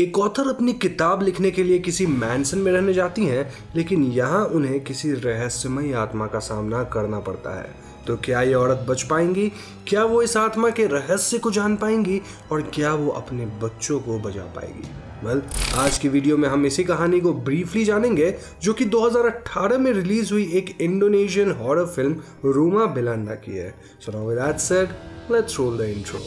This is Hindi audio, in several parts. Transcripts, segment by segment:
एक ऑथर अपनी किताब लिखने के लिए किसी मैंसन में रहने जाती हैं लेकिन यहाँ उन्हें किसी रहस्यमय आत्मा का सामना करना पड़ता है तो क्या ये औरत बच पाएंगी क्या वो इस आत्मा के रहस्य को जान पाएंगी और क्या वो अपने बच्चों को बचा पाएगी वेल well, आज की वीडियो में हम इसी कहानी को ब्रीफली जानेंगे जो कि 2018 में रिलीज हुई एक Indonesian horror film Rumah Belanda की है so now with that said let's roll the intro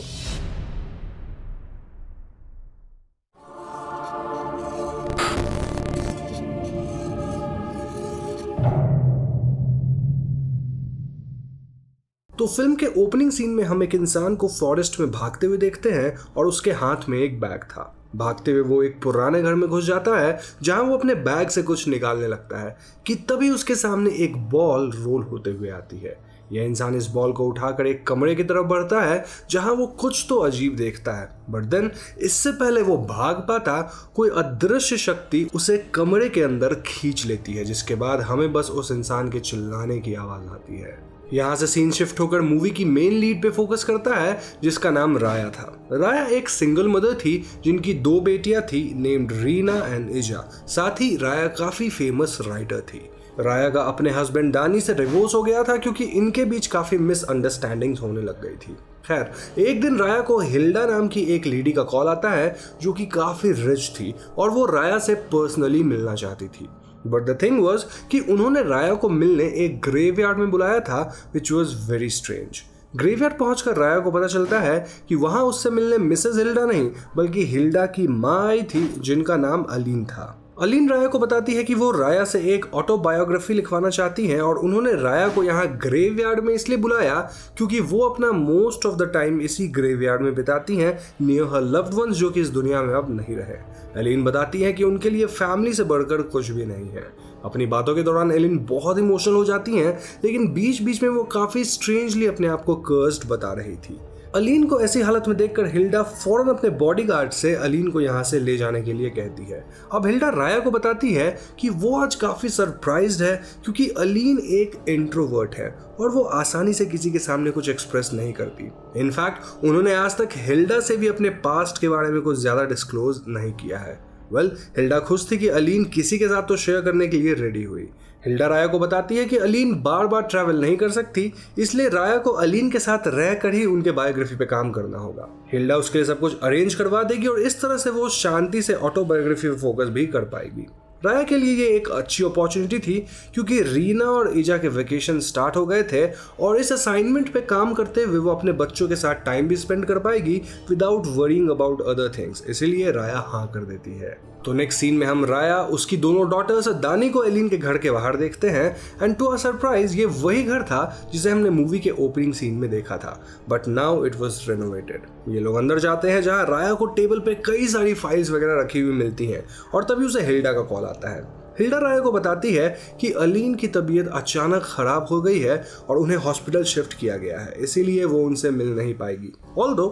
तो फिल्म के ओपनिंग सीन में हम एक इंसान को फॉरेस्ट में भागते हुए देखते हैं और उसके हाथ में एक बैग था भागते हुए वो एक पुराने घर में घुस जाता है जहां वो अपने बैग से कुछ निकालने लगता है कि तभी उसके सामने एक बॉल रोल होते हुए आती है यह इंसान इस बॉल को उठाकर एक कमरे की तरफ बढ़ता है जहां वो कुछ तो अजीब देखता है बट देन इससे पहले वो भाग पाता कोई अदृश्य शक्ति उसे कमरे के अंदर खींच लेती है जिसके बाद हमें बस उस इंसान के चिल्लाने की आवाज़ आती है यहाँ से सीन शिफ्ट होकर मूवी की मेन लीड पे फोकस करता है जिसका नाम राया था राया एक सिंगल मदर थी जिनकी दो बेटियां थी नेम्ड रीना एंड इजा साथ ही राया काफी फेमस राइटर थी राया का अपने हस्बैंड दानी से डिवोर्स हो गया था क्योंकि इनके बीच काफ़ी मिसअंडरस्टैंडिंग्स होने लग गई थी खैर एक दिन राया को हिल्डा नाम की एक लेडी का कॉल आता है जो कि काफ़ी रिच थी और वो राया से पर्सनली मिलना चाहती थी बट द थिंग वॉज कि उन्होंने राया को मिलने एक ग्रेवयार्ड में बुलाया था which was very strange graveyard पहुंचकर राया को पता चलता है कि वहां उससे मिलने मिसेज हिल्डा नहीं बल्कि हिल्डा की माँ आई थी जिनका नाम अलीन था अलीन राया को बताती है कि वो राया से एक ऑटोबायोग्राफी लिखवाना चाहती हैं और उन्होंने राया को यहाँ ग्रेव यार्ड में इसलिए बुलाया क्योंकि वो अपना मोस्ट ऑफ द टाइम इसी ग्रेव यार्ड में बिताती हैं नियर हर लव्ड वंस जो कि इस दुनिया में अब नहीं रहे एलिन बताती है कि उनके लिए फैमिली से बढ़कर कुछ भी नहीं है अपनी बातों के दौरान एलिन बहुत इमोशनल हो जाती हैं लेकिन बीच बीच में वो काफ़ी स्ट्रेंजली अपने आप को कर्स्ड बता रही थी अलीन को ऐसी हालत में देखकर हिल्डा फौरन अपने बॉडीगार्ड से अलीन को यहाँ से ले जाने के लिए कहती है अब हिल्डा राया को बताती है कि वो आज काफ़ी सरप्राइज है क्योंकि अलीन एक इंट्रोवर्ट है और वो आसानी से किसी के सामने कुछ एक्सप्रेस नहीं करती इनफैक्ट उन्होंने आज तक हिल्डा से भी अपने पास्ट के बारे में कुछ ज़्यादा डिस्क्लोज नहीं किया है वेल well, हिल्डा खुश थी कि अलीन किसी के साथ तो शेयर करने के लिए रेडी हुई हिल्डा राया को बताती है कि अलीन बार बार ट्रैवल नहीं कर सकती इसलिए राया को अलीन के साथ रह कर ही उनके बायोग्राफी पे काम करना होगा हिल्डा उसके लिए सब कुछ अरेंज करवा देगी और इस तरह से वो शांति से ऑटोबायोग्राफी पे फोकस भी कर पाएगी राया के लिए ये एक अच्छी अपॉर्चुनिटी थी क्योंकि रीना और ईजा के वेकेशन स्टार्ट हो गए थे और इस असाइनमेंट पे काम करते हुए वो अपने बच्चों के साथ टाइम भी स्पेंड कर पाएगी without worrying about other things इसीलिए राया हाँ कर देती है तो नेक्स्ट सीन में हम राया उसकी दोनों डॉटर्स दानी को एलिन के घर के बाहर देखते हैं एंड टू अ सरप्राइज ये वही घर था जिसे हमने मूवी के ओपनिंग सीन में देखा था but now it was renovated ये लोग अंदर जाते हैं जहाँ राया को टेबल पे कई सारी फाइल्स वगैरह रखी हुई मिलती हैं और तभी उसे हेल्डा का कॉल आता है हिल्डा राय को बताती है कि अलीन की तबीयत अचानक खराब हो गई है और उन्हें हॉस्पिटल शिफ्ट किया गया है इसीलिए वो उनसे मिल नहीं पाएगी ऑल दो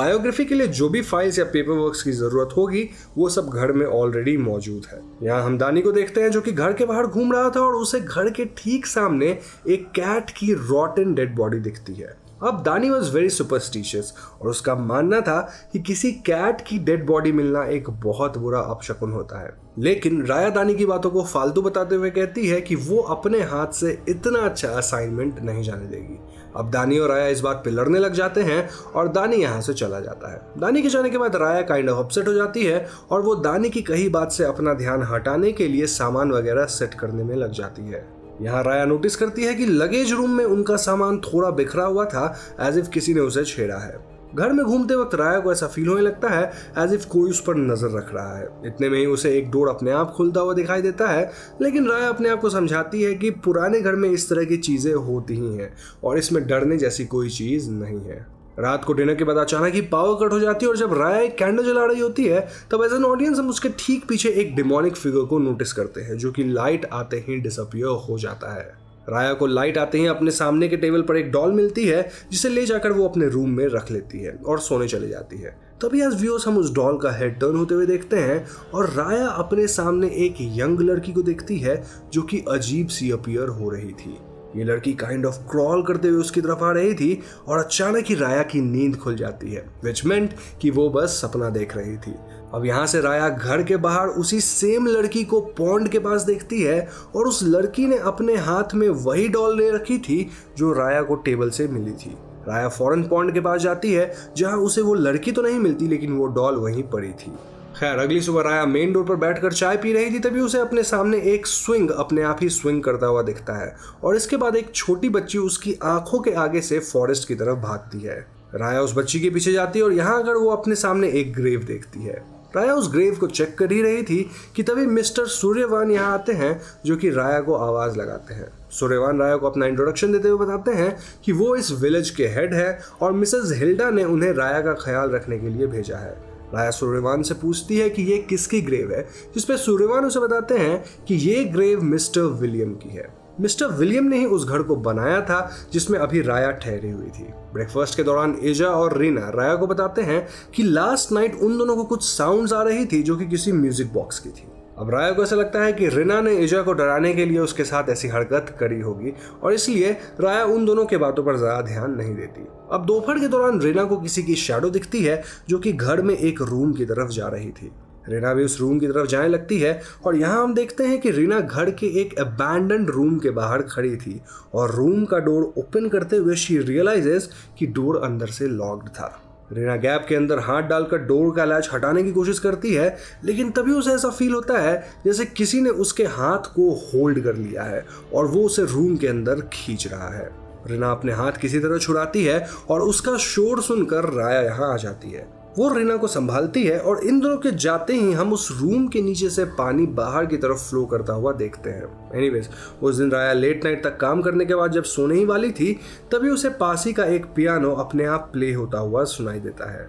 बायोग्राफी के लिए जो भी फाइल्स या पेपर वर्क की जरूरत होगी वो सब घर में ऑलरेडी मौजूद है यहाँ हमदानी को देखते हैं जो कि घर के बाहर घूम रहा था और उसे घर के ठीक सामने एक कैट की रॉटन डेड बॉडी दिखती है अब दानी वॉज वेरी सुपरस्टिशियस और उसका मानना था कि किसी कैट की डेड बॉडी मिलना एक बहुत बुरा अपशकुन होता है लेकिन राया दानी की बातों को फालतू बताते हुए कहती है कि वो अपने हाथ से इतना अच्छा असाइनमेंट नहीं जाने देगी अब दानी और राया इस बात पे लड़ने लग जाते हैं और दानी यहाँ से चला जाता है दानी के जाने के बाद राया काइंड ऑफ अपसेट हो जाती है और वो दानी की कही बात से अपना ध्यान हटाने के लिए सामान वगैरह सेट करने में लग जाती है यहाँ राया नोटिस करती है कि लगेज रूम में उनका सामान थोड़ा बिखरा हुआ था एज इफ किसी ने उसे छेड़ा है घर में घूमते वक्त राया को ऐसा फील होने लगता है एज इफ कोई उस पर नजर रख रहा है इतने में ही उसे एक डोर अपने आप खुलता हुआ दिखाई देता है लेकिन राया अपने आप को समझाती है कि पुराने घर में इस तरह की चीजें होती ही हैं और इसमें डरने जैसी कोई चीज नहीं है रात को डिनर के बाद अचानक ही पावर कट हो जाती है और जब राय कैंडल जला रही होती है तब एज एन ऑडियंस हम उसके ठीक पीछे एक डिमोनिक फिगर को नोटिस करते हैं जो कि लाइट आते ही डिसअपियर हो जाता है राया को लाइट आते ही अपने सामने के टेबल पर एक डॉल मिलती है जिसे ले जाकर वो अपने रूम में रख लेती है और सोने चली जाती है तभी एज व्यूअर्स हम उस डॉल का हेड टर्न होते हुए देखते हैं और राया अपने सामने एक यंग लड़की को देखती है जो कि अजीब सी अपियर हो रही थी ये लड़की काइंड ऑफ क्रॉल करते हुए उसकी तरफ आ रही थी और अचानक ही राया की नींद खुल जाती है विच मेंट कि वो बस सपना देख रही थी अब यहाँ से राया घर के बाहर उसी सेम लड़की को पौंड के पास देखती है और उस लड़की ने अपने हाथ में वही डॉल ले रखी थी जो राया को टेबल से मिली थी राया फॉरन पॉन्ड के पास जाती है जहाँ उसे वो लड़की तो नहीं मिलती लेकिन वो डॉल वहीं पड़ी थी खैर अगली सुबह राया मेन डोर पर बैठकर चाय पी रही थी तभी उसे अपने सामने एक स्विंग अपने आप ही स्विंग करता हुआ दिखता है और इसके बाद एक छोटी बच्ची उसकी आंखों के आगे से फॉरेस्ट की तरफ भागती है राया उस बच्ची के पीछे जाती है और यहाँ आकर वो अपने सामने एक ग्रेव देखती है राया उस ग्रेव को चेक कर ही रही थी कि तभी मिस्टर सूर्यवान यहाँ आते हैं जो कि राया को आवाज़ लगाते हैं सूर्यवान राया को अपना इंट्रोडक्शन देते हुए बताते हैं कि वो इस विलेज के हेड है और मिसेज हिल्डा ने उन्हें राया का ख्याल रखने के लिए भेजा है राया सूर्यवान से पूछती है कि ये किसकी ग्रेव है पर सूर्यवान उसे बताते हैं कि ये ग्रेव मिस्टर विलियम की है मिस्टर विलियम ने ही उस घर को बनाया था जिसमें अभी राया ठहरी हुई थी ब्रेकफास्ट के दौरान एजा और रीना राया को बताते हैं कि लास्ट नाइट उन दोनों को कुछ साउंड्स आ रही थी जो कि किसी म्यूजिक बॉक्स की थी अब राय को ऐसा लगता है कि रिना ने इजा को डराने के लिए उसके साथ ऐसी हरकत करी होगी और इसलिए राया उन दोनों के बातों पर ज़्यादा ध्यान नहीं देती अब दोपहर के दौरान रिना को किसी की शैडो दिखती है जो कि घर में एक रूम की तरफ जा रही थी रीना भी उस रूम की तरफ जाने लगती है और यहाँ हम देखते हैं कि रीना घर के एक अबैंडन रूम के बाहर खड़ी थी और रूम का डोर ओपन करते हुए शी रियलाइजेस कि डोर अंदर से लॉक्ड था रीना गैप के अंदर हाथ डालकर डोर का लैच हटाने की कोशिश करती है लेकिन तभी उसे ऐसा फील होता है जैसे किसी ने उसके हाथ को होल्ड कर लिया है और वो उसे रूम के अंदर खींच रहा है रीना अपने हाथ किसी तरह छुड़ाती है और उसका शोर सुनकर राया यहाँ आ जाती है वो रीना को संभालती है और इन दोनों के जाते ही हम उस रूम के नीचे से पानी बाहर की तरफ फ्लो करता हुआ देखते हैं एनीवेज उस दिन राया लेट नाइट तक काम करने के बाद जब सोने ही वाली थी तभी उसे पासी का एक पियानो अपने आप प्ले होता हुआ सुनाई देता है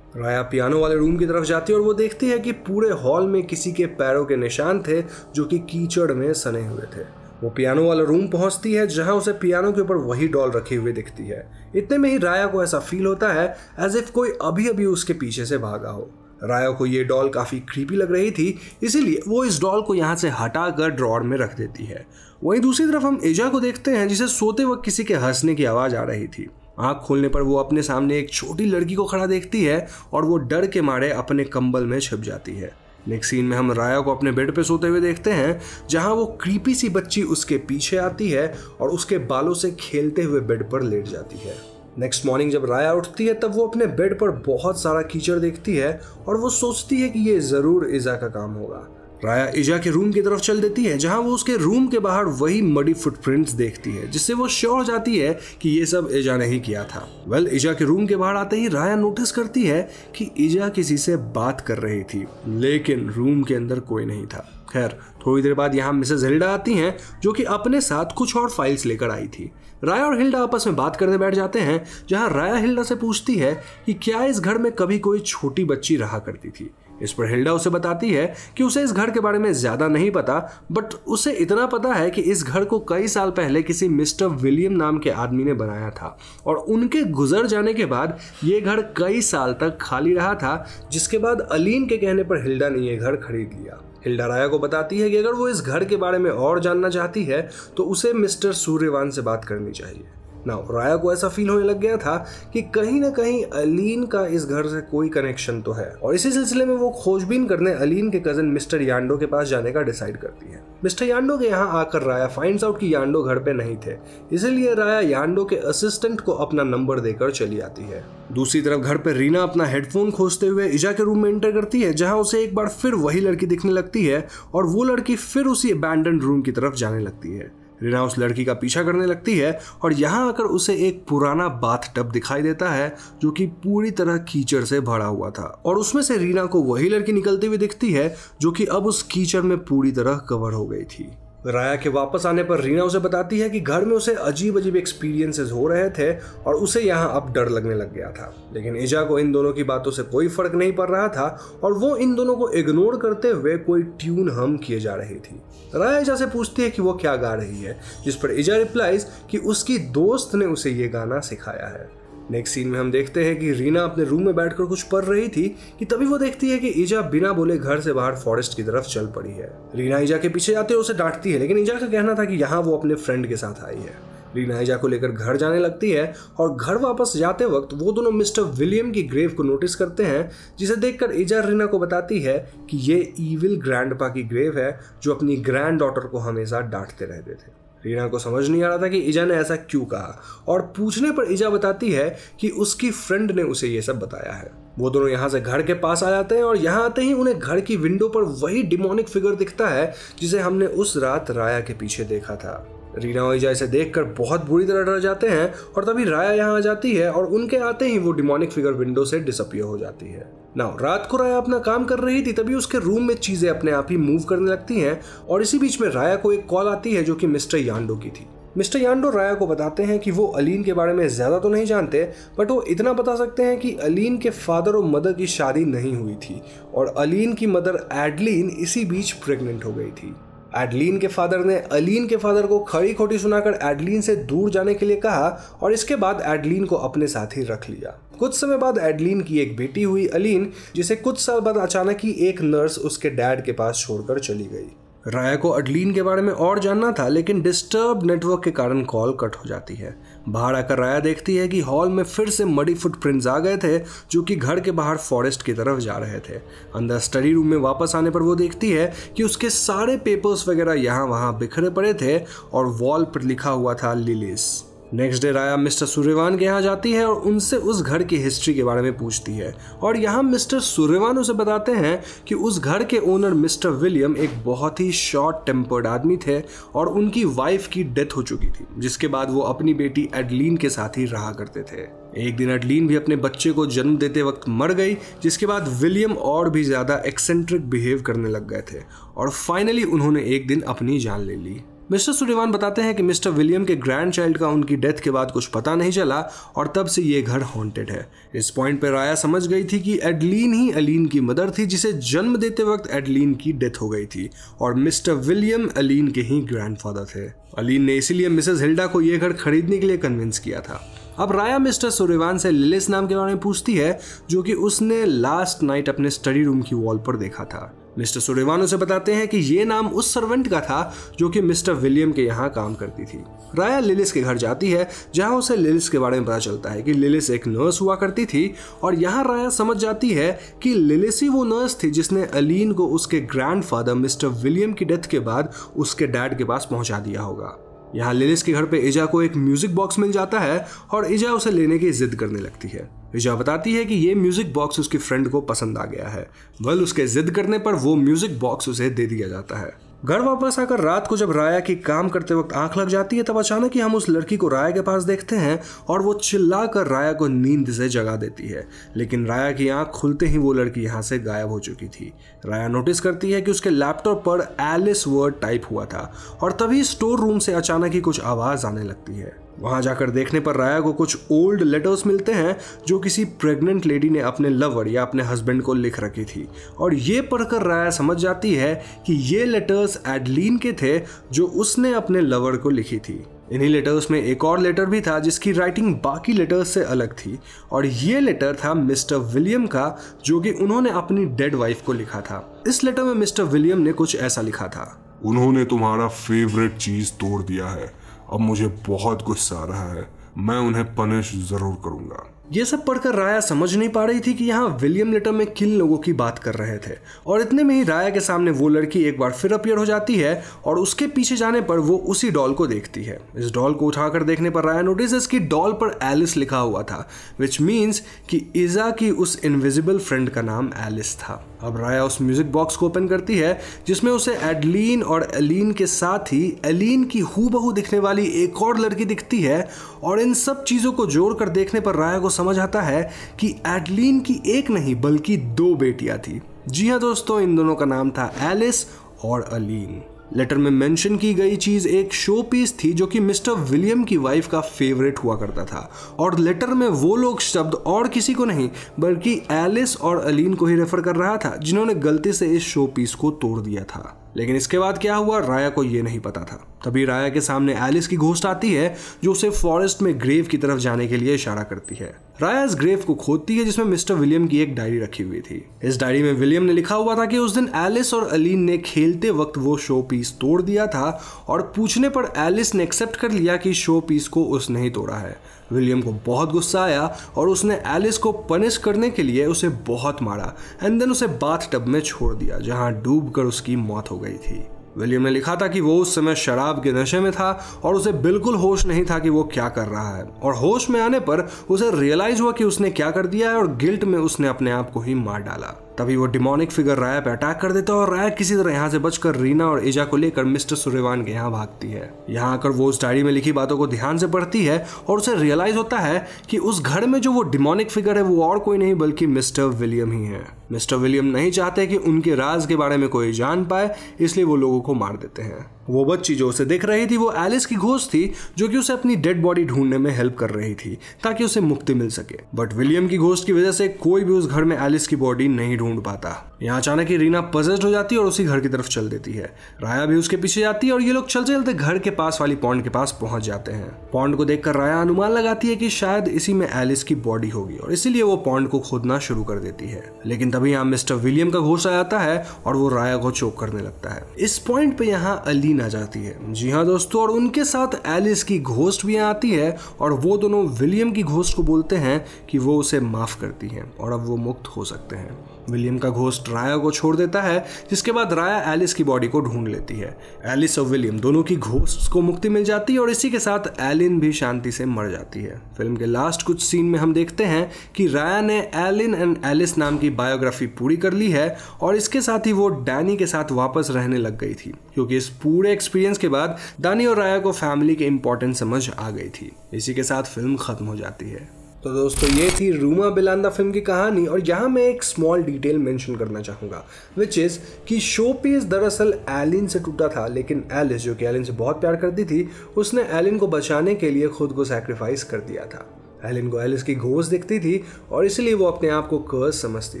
राया पियानो वाले रूम की तरफ जाती है और वो देखती है कि पूरे हॉल में किसी के पैरों के निशान थे जो कि कीचड़ में सने हुए थे वो पियानो वाला रूम पहुंचती है जहां उसे पियानो के ऊपर वही डॉल रखी हुई दिखती है इतने में ही राया को ऐसा फील होता है एज इफ कोई अभी अभी उसके पीछे से भागा हो राया को ये डॉल काफ़ी क्रीपी लग रही थी इसीलिए वो इस डॉल को यहाँ से हटा कर ड्रॉर में रख देती है वहीं दूसरी तरफ हम एजा को देखते हैं जिसे सोते वक्त किसी के हंसने की आवाज़ आ रही थी आंख खोलने पर वो अपने सामने एक छोटी लड़की को खड़ा देखती है और वो डर के मारे अपने कंबल में छिप जाती है नेक्स्ट सीन में हम राया को अपने बेड पे सोते हुए देखते हैं जहां वो क्रीपी सी बच्ची उसके पीछे आती है और उसके बालों से खेलते हुए बेड पर लेट जाती है नेक्स्ट मॉर्निंग जब राया उठती है तब वो अपने बेड पर बहुत सारा कीचड़ देखती है और वो सोचती है कि ये ज़रूर ईजा का काम होगा राया ईजा के रूम की तरफ चल देती है जहां वो उसके रूम के बाहर वही मडी फुटप्रिंट्स देखती है जिससे वो श्योर जाती है कि ये सब ईजा ने ही किया था वेल well, ईजा के रूम के बाहर आते ही राया नोटिस करती है कि ईजा किसी से बात कर रही थी लेकिन रूम के अंदर कोई नहीं था खैर थोड़ी देर बाद यहाँ मिसेज हिल्डा आती हैं जो कि अपने साथ कुछ और फाइल्स लेकर आई थी राया और हिल्डा आपस में बात करने बैठ जाते हैं जहाँ राया हिल्डा से पूछती है कि क्या इस घर में कभी कोई छोटी बच्ची रहा करती थी इस पर हिल्डा उसे बताती है कि उसे इस घर के बारे में ज़्यादा नहीं पता बट उसे इतना पता है कि इस घर को कई साल पहले किसी मिस्टर विलियम नाम के आदमी ने बनाया था और उनके गुजर जाने के बाद ये घर कई साल तक खाली रहा था जिसके बाद अलीन के कहने पर हिल्डा ने यह घर खरीद लिया हिल्डा राया को बताती है कि अगर वो इस घर के बारे में और जानना चाहती है तो उसे मिस्टर सूर्यवान से बात करनी चाहिए ना राया को ऐसा फील होने लग गया था कि कहीं ना कहीं अलीन का इस घर से कोई कनेक्शन तो है और इसी सिलसिले में वो खोजबीन करने अलीन के कजन मिस्टर यांडो के पास जाने का डिसाइड करती है मिस्टर यांडो के यहाँ आकर राया फाइंड्स आउट कि यांडो घर पे नहीं थे इसीलिए राया यांडो के असिस्टेंट को अपना नंबर देकर चली आती है दूसरी तरफ घर पर रीना अपना हेडफोन खोजते हुए ईजा के रूम में एंटर करती है जहां उसे एक बार फिर वही लड़की दिखने लगती है और वो लड़की फिर उसी अबैंडन रूम की तरफ जाने लगती है रीना उस लड़की का पीछा करने लगती है और यहाँ आकर उसे एक पुराना बाथ टब दिखाई देता है जो कि पूरी तरह कीचड़ से भरा हुआ था और उसमें से रीना को वही लड़की निकलती हुई दिखती है जो कि अब उस कीचड़ में पूरी तरह कवर हो गई थी राया के वापस आने पर रीना उसे बताती है कि घर में उसे अजीब अजीब एक्सपीरियंसेस हो रहे थे और उसे यहाँ अब डर लगने लग गया था लेकिन ईजा को इन दोनों की बातों से कोई फर्क नहीं पड़ रहा था और वो इन दोनों को इग्नोर करते हुए कोई ट्यून हम किए जा रही थी राया ईजा से पूछती है कि वो क्या गा रही है जिस पर ईजा रिप्लाइज कि उसकी दोस्त ने उसे ये गाना सिखाया है नेक्स्ट सीन में हम देखते हैं कि रीना अपने रूम में बैठकर कुछ पढ़ रही थी कि तभी वो देखती है कि ईजा बिना बोले घर से बाहर फॉरेस्ट की तरफ चल पड़ी है रीना ईजा के पीछे जाते उसे डांटती है लेकिन ईजा का कहना था कि यहाँ वो अपने फ्रेंड के साथ आई है रीना ईजा को लेकर घर जाने लगती है और घर वापस जाते वक्त वो दोनों मिस्टर विलियम की ग्रेव को नोटिस करते हैं जिसे देखकर ईजा रीना को बताती है कि ये ईविल ग्रैंडपा की ग्रेव है जो अपनी ग्रैंड डॉटर को हमेशा डांटते रहते थे रीना को समझ नहीं आ रहा था कि ईजा ने ऐसा क्यों कहा और पूछने पर ईजा बताती है कि उसकी फ्रेंड ने उसे ये सब बताया है वो दोनों यहाँ से घर के पास आ जाते हैं और यहाँ आते ही उन्हें घर की विंडो पर वही डिमोनिक फिगर दिखता है जिसे हमने उस रात राया के पीछे देखा था रीना और ईजा इसे देख बहुत बुरी तरह डर जाते हैं और तभी राया यहाँ आ जाती है और उनके आते ही वो डिमोनिक फिगर विंडो से डिसअपियर हो जाती है ना रात को राया अपना काम कर रही थी तभी उसके रूम में चीज़ें अपने आप ही मूव करने लगती हैं और इसी बीच में राया को एक कॉल आती है जो कि मिस्टर यांडो की थी मिस्टर यांडो राया को बताते हैं कि वो अलीन के बारे में ज़्यादा तो नहीं जानते बट वो इतना बता सकते हैं कि अलीन के फादर और मदर की शादी नहीं हुई थी और अलीन की मदर एडलिन इसी बीच प्रेग्नेंट हो गई थी एडलिन के फादर ने अलीन के फादर को खड़ी खोटी सुनाकर एडलिन से दूर जाने के लिए कहा और इसके बाद एडलिन को अपने साथ ही रख लिया कुछ समय बाद एडलिन की एक बेटी हुई अलीन जिसे कुछ साल बाद अचानक ही एक नर्स उसके डैड के पास छोड़कर चली गई राया को अडलीन के बारे में और जानना था लेकिन डिस्टर्ब नेटवर्क के कारण कॉल कट हो जाती है बाहर आकर राया देखती है कि हॉल में फिर से मडी फुटप्रिंट्स आ गए थे जो कि घर के बाहर फॉरेस्ट की तरफ जा रहे थे अंदर स्टडी रूम में वापस आने पर वो देखती है कि उसके सारे पेपर्स वगैरह यहाँ वहाँ बिखरे पड़े थे और वॉल पर लिखा हुआ था Lilith next day Raya mister सूर्यवान के यहाँ जाती है और उनसे उस घर की हिस्ट्री के बारे में पूछती है और यहाँ मिस्टर सूर्यवान उसे बताते हैं कि उस घर के ओनर मिस्टर विलियम एक बहुत ही शॉर्ट टेम्पर्ड आदमी थे और उनकी वाइफ की डेथ हो चुकी थी जिसके बाद वो अपनी बेटी एडलीन के साथ ही रहा करते थे एक दिन एडलीन भी अपने बच्चे को जन्म देते वक्त मर गई जिसके बाद विलियम और भी ज़्यादा एक्सेंट्रिक बिहेव करने लग गए थे और फाइनली उन्होंने एक दिन अपनी जान ले ली मिस्टर सुलिवान बताते हैं कि मिस्टर विलियम के ग्रैंड चाइल्ड का उनकी डेथ के बाद कुछ पता नहीं चला और तब से ये घर हॉन्टेड है इस पॉइंट पर राया समझ गई थी कि एडलीन ही अलीन की मदर थी जिसे जन्म देते वक्त एडलीन की डेथ हो गई थी और मिस्टर विलियम अलीन के ही ग्रैंडफादर थे अलीन ने इसीलिए मिसेज हिल्डा को यह घर खरीदने के लिए कन्विंस किया था अब राया मिस्टर सुरेवान से लिलिस नाम के बारे में पूछती है जो कि उसने लास्ट नाइट अपने स्टडी रूम की वॉल पर देखा था मिस्टर सुरेवान उसे बताते हैं कि ये नाम उस सर्वेंट का था जो कि मिस्टर विलियम के यहाँ काम करती थी राया लिलिस के घर जाती है जहाँ उसे लिलिस के बारे में पता चलता है कि लिलिस एक नर्स हुआ करती थी और यहाँ राया समझ जाती है कि लिलिस ही वो नर्स थी जिसने अलीन को उसके ग्रैंड मिस्टर विलियम की डेथ के बाद उसके डैड के पास पहुँचा दिया होगा यहाँ लिलिस के घर पे इजा को एक म्यूजिक बॉक्स मिल जाता है और इजा उसे लेने की जिद करने लगती है इजा बताती है कि ये म्यूजिक बॉक्स उसकी फ्रेंड को पसंद आ गया है वेल उसके जिद करने पर वो म्यूजिक बॉक्स उसे दे दिया जाता है घर वापस आकर रात को जब राया की काम करते वक्त आंख लग जाती है तब अचानक ही हम उस लड़की को राया के पास देखते हैं और वो चिल्ला कर राया को नींद से जगा देती है लेकिन राया की आंख खुलते ही वो लड़की यहाँ से गायब हो चुकी थी राया नोटिस करती है कि उसके लैपटॉप पर एलिस वर्ड टाइप हुआ था और तभी स्टोर रूम से अचानक ही कुछ आवाज़ आने लगती है वहां जाकर देखने पर राया को कुछ ओल्ड लेटर्स मिलते हैं जो किसी प्रेग्नेंट लेडी ने अपने लवर या अपने हस्बैंड को लिख रखी थी और ये पढ़कर राया समझ जाती है कि ये लेटर्स एडलीन के थे जो उसने अपने लवर को लिखी थी इन्हीं लेटर्स में एक और लेटर भी था जिसकी राइटिंग बाकी लेटर्स से अलग थी और ये लेटर था मिस्टर विलियम का जो कि उन्होंने अपनी डेड वाइफ को लिखा था इस लेटर में मिस्टर विलियम ने कुछ ऐसा लिखा था उन्होंने तुम्हारा फेवरेट चीज तोड़ दिया है अब मुझे बहुत गुस्सा आ रहा है मैं उन्हें पनिश जरूर करूंगा ये सब पढ़कर राया समझ नहीं पा रही थी कि यहाँ विलियम लेटर में किन लोगों की बात कर रहे थे और इतने में ही राया के सामने वो लड़की एक बार फिर अपियर हो जाती है और उसके पीछे जाने पर वो उसी डॉल को देखती है इस डॉल को उठाकर देखने पर राया नोटिस कि डॉल पर एलिस लिखा हुआ था विच मीन्स कि ईजा की उस इनविजिबल फ्रेंड का नाम एलिस था अब राया उस म्यूज़िक बॉक्स को ओपन करती है जिसमें उसे एडलिन और एलिन के साथ ही एलिन की हूबहू दिखने वाली एक और लड़की दिखती है और इन सब चीज़ों को जोड़कर देखने पर राया को समझ आता है कि एडलिन की एक नहीं बल्कि दो बेटियाँ थी जी हाँ दोस्तों इन दोनों का नाम था एलिस और अलीन लेटर में मेंशन की गई चीज़ एक शो पीस थी जो कि मिस्टर विलियम की वाइफ का फेवरेट हुआ करता था और लेटर में वो लोग शब्द और किसी को नहीं बल्कि एलिस और अलीन को ही रेफर कर रहा था जिन्होंने गलती से इस शो पीस को तोड़ दिया था लेकिन इसके बाद क्या हुआ राया को ये नहीं पता था तभी राया के सामने एलिस की घोस्ट आती है जो उसे फॉरेस्ट में ग्रेव की तरफ जाने के लिए इशारा करती है राया इस ग्रेव को खोदती है जिसमें मिस्टर विलियम की एक डायरी रखी हुई थी इस डायरी में विलियम ने लिखा हुआ था कि उस दिन एलिस और अलीन ने खेलते वक्त वो शो पीस तोड़ दिया था और पूछने पर एलिस ने एक्सेप्ट कर लिया कि शो पीस को उसने ही तोड़ा है विलियम को बहुत गुस्सा आया और उसने एलिस को पनिश करने के लिए उसे बहुत मारा एंड देन उसे बाथ टब में छोड़ दिया जहां डूब कर उसकी मौत हो गई थी विलियम ने लिखा था कि वो उस समय शराब के नशे में था और उसे बिल्कुल होश नहीं था कि वो क्या कर रहा है और होश में आने पर उसे रियलाइज हुआ कि उसने क्या कर दिया है और गिल्ट में उसने अपने आप को ही मार डाला तभी वो डिमोनिक फिगर राया पे अटैक कर देता है और राया किसी तरह यहाँ से बचकर रीना और एजा को लेकर मिस्टर सुरेवान के यहाँ भागती है यहाँ आकर वो उस डायरी में लिखी बातों को ध्यान से पढ़ती है और उसे रियलाइज होता है कि उस घर में जो वो डिमोनिक फिगर है वो और कोई नहीं बल्कि मिस्टर विलियम ही है मिस्टर विलियम नहीं चाहते कि उनके राज के बारे में कोई जान पाए इसलिए वो लोगों को मार देते हैं वो बच्ची जो उसे देख रही थी वो एलिस की घोष थी जो कि उसे अपनी डेड बॉडी ढूंढने में हेल्प कर रही थी ताकि उसे मुक्ति मिल सके बट विलियम की घोष की वजह से कोई भी उस घर में एलिस की बॉडी नहीं ढूंढ पाता यहाँ अचानक ही रीना पजेस्ड हो जाती है और उसी घर की तरफ चल देती है राया भी उसके पीछे जाती है और ये लोग चलते चलते घर के पास वाली पॉन्ड के पास पहुंच जाते हैं पॉन्ड को देखकर राया अनुमान लगाती है कि शायद इसी में एलिस की बॉडी होगी और इसीलिए वो पॉन्ड को खोदना शुरू कर देती है लेकिन तभी यहाँ मिस्टर विलियम का आ जाता है और वो राया को चोक करने लगता है इस पॉइंट पे यहाँ अलीन आ जाती है जी हाँ दोस्तों और उनके साथ एलिस की घोष्ट भी आती है और वो दोनों विलियम की घोष्ट को बोलते हैं कि वो उसे माफ करती है और अब वो मुक्त हो सकते हैं विलियम का घोष्ट राया को छोड़ देता है जिसके बाद राया एलिस की बॉडी को ढूंढ लेती है एलिस और विलियम दोनों की घोष को मुक्ति मिल जाती है और इसी के साथ एलिन भी शांति से मर जाती है फिल्म के लास्ट कुछ सीन में हम देखते हैं कि राया ने एलिन एंड एलिस नाम की बायोग्राफी पूरी कर ली है और इसके साथ ही वो डैनी के साथ वापस रहने लग गई थी क्योंकि इस पूरे एक्सपीरियंस के बाद डैनी और राया को फैमिली के इंपॉर्टेंट समझ आ गई थी इसी के साथ फिल्म खत्म हो जाती है तो दोस्तों ये थी रूमा बिलांदा फिल्म की कहानी और यहाँ मैं एक स्मॉल डिटेल मेंशन करना चाहूँगा विच इज़ कि शो पीस दरअसल एलिन से टूटा था लेकिन एलिस जो कि एलिन से बहुत प्यार करती थी उसने एलिन को बचाने के लिए खुद को सेक्रीफाइस कर दिया था एलिन को एलिस की घोष दिखती थी और इसलिए वो अपने आप को कर्ज समझती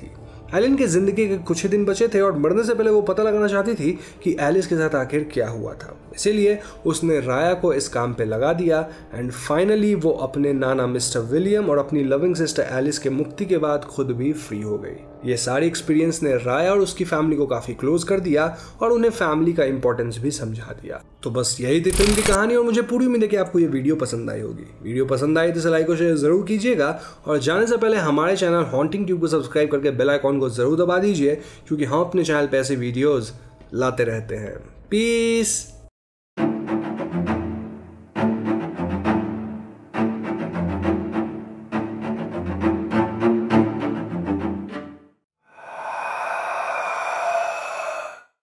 थी एलिन की जिंदगी के कुछ ही दिन बचे थे और मरने से पहले वो पता लगाना चाहती थी कि एलिस के साथ आखिर क्या हुआ था इसीलिए उसने राया को इस काम पे लगा दिया एंड फाइनली वो अपने नाना मिस्टर विलियम और अपनी लविंग सिस्टर एलिस के मुक्ति के बाद खुद भी फ्री हो गई ये सारे एक्सपीरियंस ने राय और उसकी फैमिली को काफ़ी क्लोज कर दिया और उन्हें फैमिली का इंपॉर्टेंस भी समझा दिया तो बस यही थी फिल्म की कहानी और मुझे पूरी उम्मीद है कि आपको ये वीडियो पसंद आई होगी वीडियो पसंद आई तो इसे लाइक और शेयर जरूर कीजिएगा और जाने से पहले हमारे चैनल हॉन्टिंग ट्यूब को सब्सक्राइब करके बेल आइकॉन को जरूर दबा दीजिए क्योंकि हम अपने चैनल पर ऐसे वीडियोज़ लाते रहते हैं पीस